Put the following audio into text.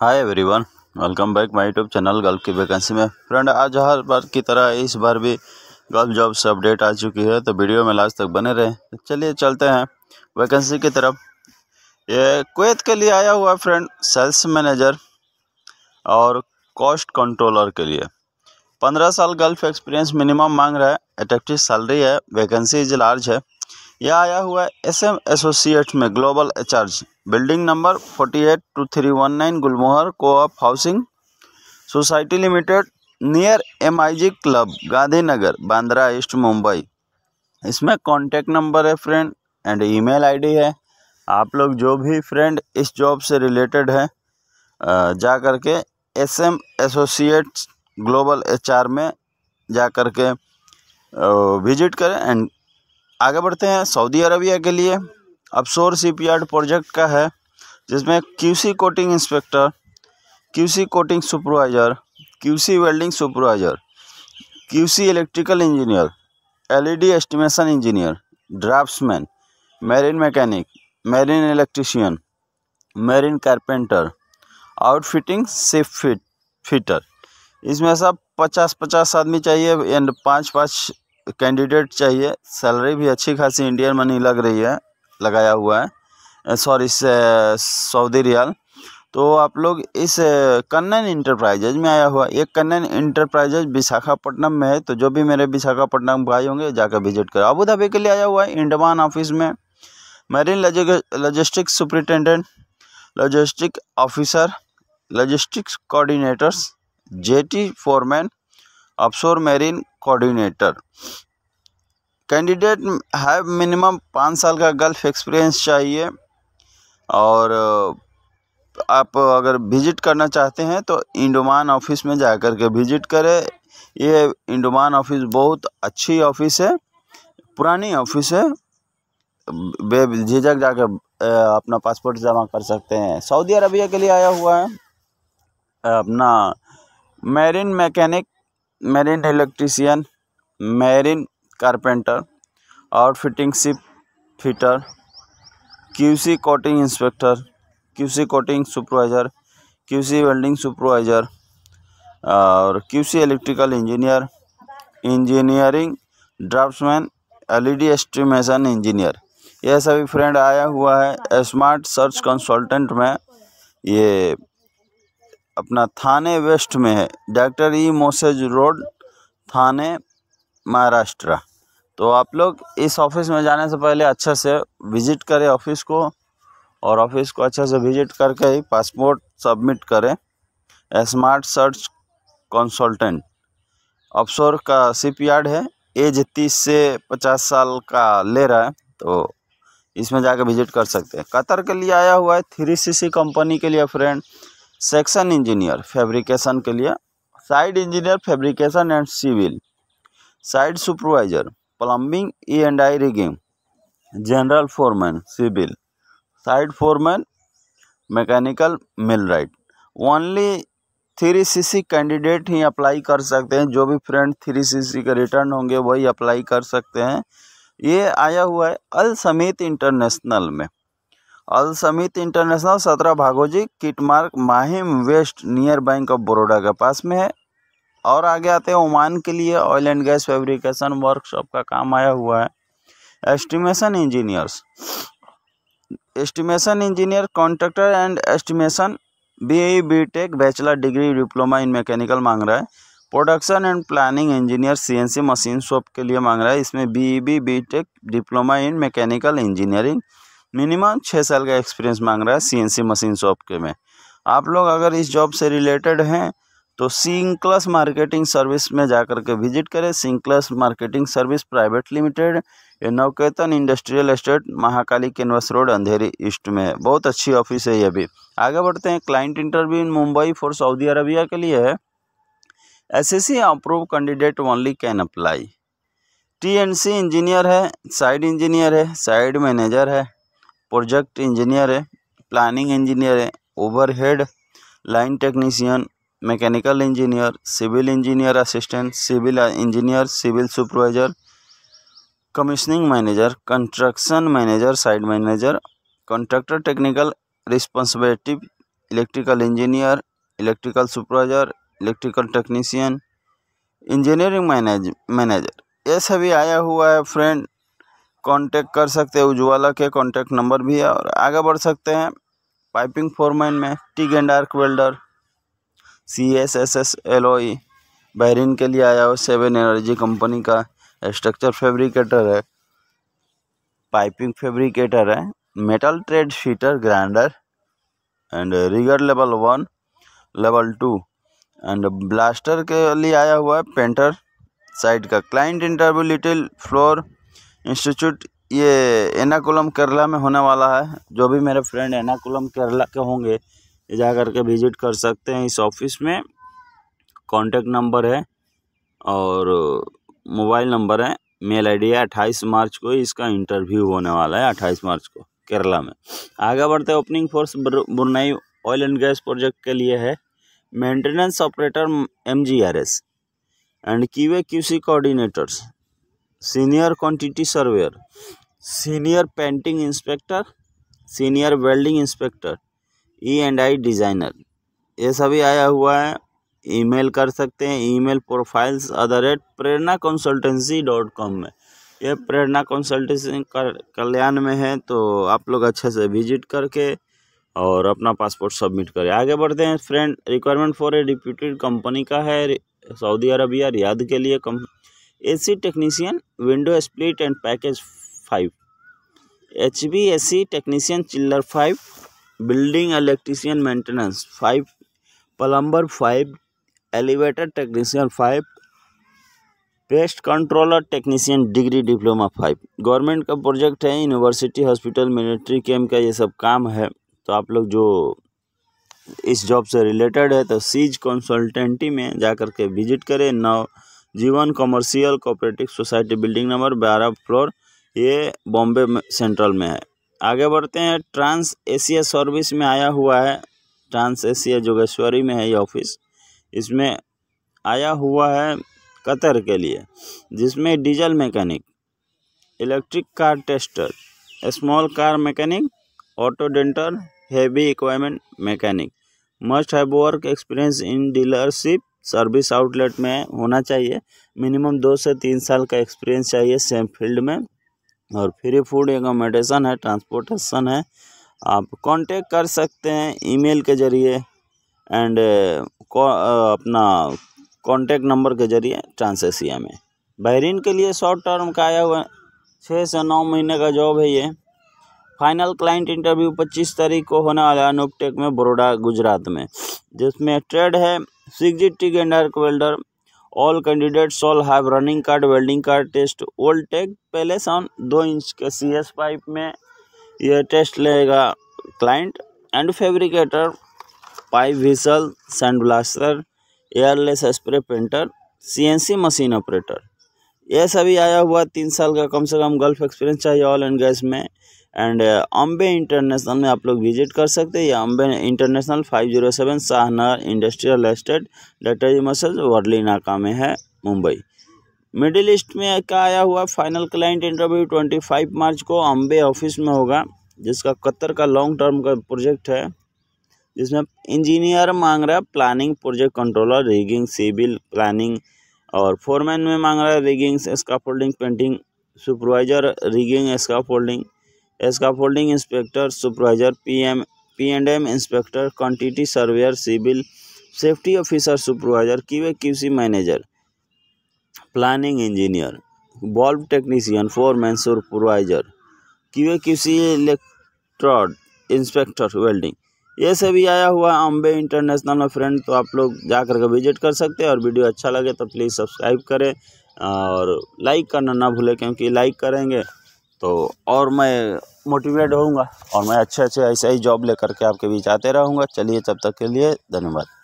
Hi everyone welcome back my YouTube channel girl की vacancy में friend आज हर बार की तरह इस बार भी गर्ल जॉब से अपडेट आ चुकी है तो वीडियो में लास्ट तक बने रहें तो चलिए चलते हैं वैकेंसी की तरफ ये कुवैत के लिए आया हुआ फ्रेंड सेल्स मैनेजर और कॉस्ट कंट्रोलर के लिए पंद्रह साल गल्फ एक्सपीरियंस मिनिमम मांग रहा है अट्रैक्टिव सैलरी है वैकेंसी इज लार्ज है यह आया हुआ है एस एम एसोसिएट में global HRs building number forty eight two three one nine Gulmohar co-op housing society limited near M I G club Gandhinagar Bandra east Mumbai इसमें कॉन्टैक्ट नंबर है friend and email है आप लोग जो भी फ्रेंड इस job से रिलेटेड है जा कर के S M associates global H में जा कर के विजिट करें एंड आगे बढ़ते हैं सऊदी अरबिया के लिए अपसोर यार्ड प्रोजेक्ट का है जिसमें QC coating inspector QC coating supervisor QC welding supervisor QC electrical engineer LED estimation engineer draftsman marine mechanic marine electrician marine carpenter outfitting safe fit fitter इसमें सब पचास पचास आदमी चाहिए एंड पाँच पाँच कैंडिडेट चाहिए सैलरी भी अच्छी खासी इंडियन मनी लग रही है लगाया हुआ है सॉरी सऊदी रियाल तो आप लोग इस कन्नन इंटरप्राइजेज में आया हुआ एक कन्नन इंटरप्राइजेज विशाखापट्टनम में है तो जो भी मेरे विशाखापट्टनम भाई होंगे जाकर विजिट करें अबू धाबी के लिए आया हुआ है इंडमान ऑफिस में marine logistic superintendent logistic officer logistics coordinators jetty foreman offshore marine coordinator candidate है मिनिमम पाँच साल का गल्फ एक्सपीरियंस चाहिए और आप अगर विजिट करना चाहते हैं तो इंडोमान ऑफिस में जा कर के विजिट करें ये इंडोमान ऑफिस बहुत अच्छी ऑफिस है पुरानी ऑफिस है बे झिझक जाकर अपना पासपोर्ट जमा कर सकते हैं सऊदी अरबिया के लिए आया हुआ है अपना marine mechanic marine electrician marine carpenter fitting ship fitter QC coating inspector QC coating supervisor QC welding supervisor और QC electrical engineer engineering draftman LED estimation engineer यह सभी फ्रेंड आया हुआ है स्मार्ट सर्च कंसल्टेंट में ये अपना थाने वेस्ट में है doctor E Moses road Thane Maharashtra तो आप लोग इस ऑफिस में जाने से पहले अच्छे से विज़िट करें ऑफिस को और ऑफिस को अच्छे से विज़िट करके ही पासपोर्ट सबमिट करें स्मार्ट सर्च कंसल्टेंट अफसोर का शिपयार्ड है एज तीस से पचास साल का ले रहा है तो इसमें जाकर विज़िट कर सकते हैं कतर के लिए आया हुआ है थ्री सी कंपनी के लिए फ्रेंड सेक्शन इंजीनियर फैब्रिकेशन के लिए site engineer fabrication and civil site supervisor plumbing E and I rigging general foreman civil site foreman mechanical millwright only three C C candidate ही apply कर सकते हैं जो भी फ्रेंड थ्री सी सी के return होंगे वही अप्लाई कर सकते हैं ये आया हुआ है अल समित इंटरनेशनल में अल समित इंटरनेशनल सत्रह भागोजी किटमार्क Mahim west near bank of Baroda के पास में है और आगे आते हैं ओमान के लिए oil and gas fabrication workshop का काम आया हुआ है estimation engineers estimation engineer contractor and estimation B A B tech bachelor degree diploma in mechanical मांग रहा है production and planning engineer CNC machine shop के लिए मांग रहा है इसमें B E B B tech diploma in mechanical engineering minimum छः साल का एक्सपीरियंस मांग रहा है सीएनसी मशीन शॉप के में आप लोग अगर इस जॉब से रिलेटेड हैं तो सिंक्लस मार्केटिंग सर्विस में जा कर के विजिट करें सिंक्लस मार्केटिंग सर्विस प्राइवेट लिमिटेड ये Navketan industrial estate Mahakali caves road Andheri east में है बहुत अच्छी ऑफिस है ये भी आगे बढ़ते हैं client interview in Mumbai for Saudi Arabia के लिए है C approve candidate only can apply C engineer है साइड इंजीनियर है साइड मैनेजर है प्रोजेक्ट इंजीनियर है प्लानिंग इंजीनियर है overhead line technician mechanical engineer civil engineer assistant civil engineer civil supervisor commissioning manager construction manager site manager contractor technical responsibility electrical engineer electrical supervisor electrical technician engineering manage manager ये सभी आया हुआ है friend contact कर सकते हैं उज्वाला के contact number भी है और आगे बढ़ सकते हैं पाइपिंग फोरमैन में TIG and arc welder C S S S L O Bahrain के लिए आया हुआ सेवन एनर्जी कंपनी का स्ट्रक्चर फेब्रिकेटर है पाइपिंग फेब्रिकेटर है metal trade sheeter grinder and rigger level one level two and blaster के लिए आया हुआ है पेंटर साइड का client interview little flower institute ये एनाकुलम केरला में होने वाला है जो भी मेरे फ्रेंड एनाकुलम केरला के होंगे ये जा कर के विज़िट कर सकते हैं इस ऑफिस में कांटेक्ट नंबर है और मोबाइल नंबर है मेल आईडी है अट्ठाईस मार्च को इसका इंटरव्यू होने वाला है अट्ठाईस मार्च को केरला में आगे बढ़ते opening for Brunei oil and gas project के लिए है maintenance operator M G R S and Q A Q C coordinators senior quantity surveyor senior painting inspector senior welding inspector E e and I designer ये सभी आया हुआ है email कर सकते हैं email profiles at the rate Prerna consultancy dot com में ये प्रेरणा कंसल्टेंसी कल्याण में है तो आप लोग अच्छे से विजिट करके और अपना पासपोर्ट सबमिट करें आगे बढ़ते हैं friend requirement for a reputed company का है सऊदी अरबिया रियाद के लिए कम AC technician window split and package five H B S C technician chiller five building electrician maintenance five plumber five elevator technician five pest controller technician degree diploma five government का project है university hospital military camp का ये सब काम है तो आप लोग जो इस जॉब से रिलेटेड है तो सीज कंसल्टेंटी में जा कर के विजिट करें Nav Jeevan commercial cooperative society building number बारह फ्लोर ये बॉम्बे में सेंट्रल में है आगे बढ़ते हैं ट्रांस एशिया सर्विस में आया हुआ है ट्रांस एशिया जोगेश्वरी में है ये ऑफिस इसमें आया हुआ है कतर के लिए जिसमें diesel mechanic electric car tester small car mechanic auto denter heavy equipment mechanic must have work experience in dealership service outlet में होना चाहिए मिनिमम दो से तीन साल का एक्सपीरियंस चाहिए सेम फील्ड में और फ्री फूड एकोमोडेशन है ट्रांसपोर्टेशन है आप कांटेक्ट कर सकते हैं ईमेल के जरिए एंड अपना कांटेक्ट नंबर के जरिए ट्रांसेसिया में बहरीन के लिए शॉर्ट टर्म का आया हुआ छः से नौ महीने का जॉब है ये फाइनल क्लाइंट इंटरव्यू पच्चीस तारीख को होने वाला है नोपटेक में बड़ोडा गुजरात में जिसमें ट्रेड है Six TIG and arc welder. All candidates all have running card, welding card test. वोल्टेक पहले साउंड दो इंच के सी एस पाइप में यह टेस्ट लेगा client and fabricator pipe vessel sand blaster airless spray painter CNC machine operator यह सभी आया हुआ तीन साल का कम से कम गल्फ एक्सपीरियंस चाहिए ऑल एंड गैस में एंड अम्बे इंटरनेशनल में आप लोग विजिट कर सकते हैं या Ambe international five zero seven Shahnagar industrial estate डटर मसल वर्ली नाका में है मुंबई मिडिल ईस्ट में का आया हुआ final client interview twenty five March को अम्बे ऑफिस में होगा जिसका कतर का लॉन्ग टर्म का प्रोजेक्ट है जिसमें इंजीनियर मांग रहा है planning project controller rigging civil planning और फोरमैन में मांग रहा है रिगिंग स्का painting supervisor rigging scaffolding folding inspector supervisor PM P and M inspector quantity surveyor civil safety officer supervisor QA QC manager planning engineer bulb technician foreman supervisor QA QC electrode inspector welding ये सभी आया हुआ Ambe international में friend तो आप लोग जा के विजिट कर सकते हैं और वीडियो अच्छा लगे तो प्लीज़ सब्सक्राइब करें और लाइक करना ना भूलें क्योंकि लाइक करेंगे तो और मैं मोटिवेट होऊँगा और मैं अच्छे अच्छे ऐसे ही जॉब लेकर के आपके बीच आते रहूँगा चलिए तब तक के लिए धन्यवाद